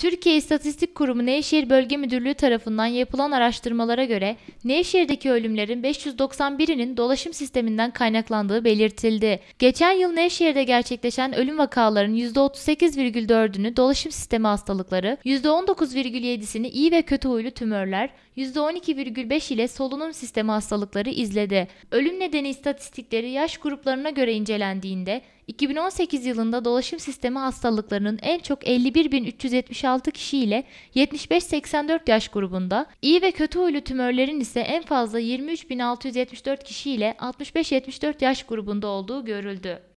Türkiye İstatistik Kurumu Nevşehir Bölge Müdürlüğü tarafından yapılan araştırmalara göre Nevşehir'deki ölümlerin 591'inin dolaşım sisteminden kaynaklandığı belirtildi. Geçen yıl Nevşehir'de gerçekleşen ölüm vakalarının %38,4'ünü dolaşım sistemi hastalıkları, %19,7'sini iyi ve kötü huylu tümörler, %12,5 ile solunum sistemi hastalıkları izledi. Ölüm nedeni istatistikleri yaş gruplarına göre incelendiğinde 2018 yılında dolaşım sistemi hastalıklarının en çok 51.376 kişi ile 75-84 yaş grubunda, iyi ve kötü huylu tümörlerin ise en fazla 23.674 kişi ile 65-74 yaş grubunda olduğu görüldü.